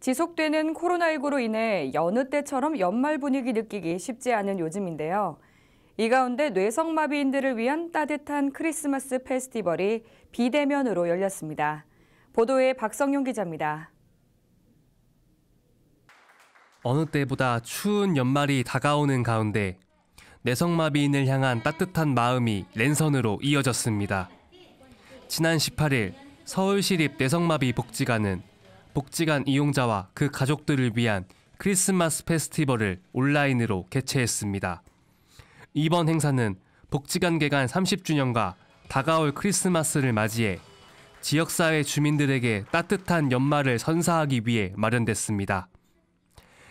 지속되는 코로나19로 인해 여느 때처럼 연말 분위기 느끼기 쉽지 않은 요즘인데요. 이 가운데 뇌성마비인들을 위한 따뜻한 크리스마스 페스티벌이 비대면으로 열렸습니다. 보도에 박성용 기자입니다. 어느 때보다 추운 연말이 다가오는 가운데 내성마비인을 향한 따뜻한 마음이 랜선으로 이어졌습니다. 지난 18일 서울시립 내성마비 복지관은 복지관 이용자와 그 가족들을 위한 크리스마스 페스티벌을 온라인으로 개최했습니다. 이번 행사는 복지관 개관 30주년과 다가올 크리스마스를 맞이해 지역사회 주민들에게 따뜻한 연말을 선사하기 위해 마련됐습니다.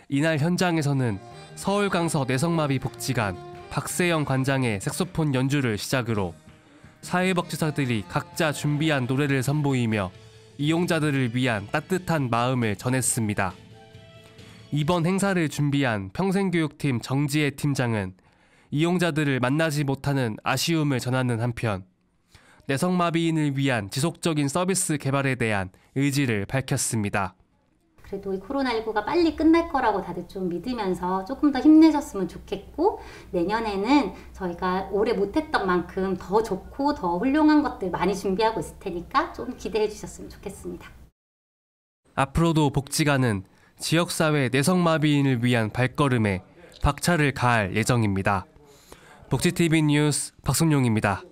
이날 현장에서는 서울강서 내성마비 복지관 박세영 관장의 색소폰 연주를 시작으로 사회복지사들이 각자 준비한 노래를 선보이며 이용자들을 위한 따뜻한 마음을 전했습니다. 이번 행사를 준비한 평생교육팀 정지혜 팀장은 이용자들을 만나지 못하는 아쉬움을 전하는 한편 내성마비인을 위한 지속적인 서비스 개발에 대한 의지를 밝혔습니다. 그래도 이 코로나19가 빨리 끝날 거라고 다들 좀 믿으면서 조금 더 힘내셨으면 좋겠고 내년에는 저희가 올해 못했던 만큼 더 좋고 더 훌륭한 것들 많이 준비하고 있을 테니까 좀 기대해 주셨으면 좋겠습니다. 앞으로도 복지관은 지역사회 내성마비인을 위한 발걸음에 박차를 가할 예정입니다. 복지TV 뉴스 박성용입니다.